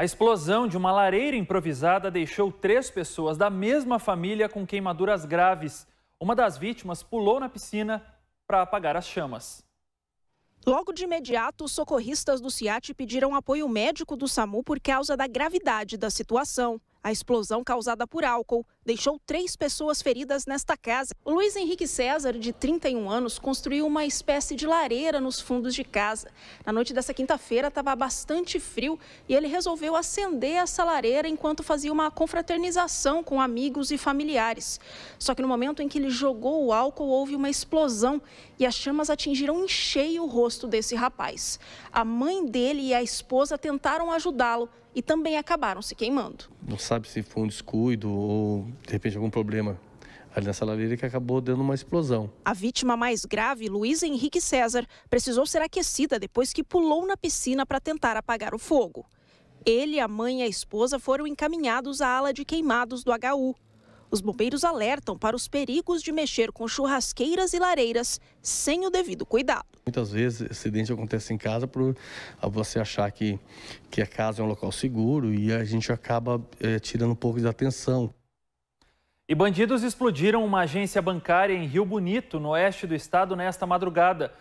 A explosão de uma lareira improvisada deixou três pessoas da mesma família com queimaduras graves. Uma das vítimas pulou na piscina para apagar as chamas. Logo de imediato, os socorristas do CIAT pediram apoio médico do SAMU por causa da gravidade da situação. A explosão causada por álcool deixou três pessoas feridas nesta casa. O Luiz Henrique César, de 31 anos, construiu uma espécie de lareira nos fundos de casa. Na noite dessa quinta-feira estava bastante frio e ele resolveu acender essa lareira enquanto fazia uma confraternização com amigos e familiares. Só que no momento em que ele jogou o álcool, houve uma explosão e as chamas atingiram em cheio o rosto desse rapaz. A mãe dele e a esposa tentaram ajudá-lo e também acabaram se queimando. Não sabe se foi um descuido ou de repente, algum problema ali nessa lareira que acabou dando uma explosão. A vítima mais grave, Luiz Henrique César, precisou ser aquecida depois que pulou na piscina para tentar apagar o fogo. Ele, a mãe e a esposa foram encaminhados à ala de queimados do HU. Os bombeiros alertam para os perigos de mexer com churrasqueiras e lareiras sem o devido cuidado. Muitas vezes acidente acontece em casa por você achar que, que a casa é um local seguro e a gente acaba é, tirando um pouco de atenção. E bandidos explodiram uma agência bancária em Rio Bonito, no oeste do estado, nesta madrugada.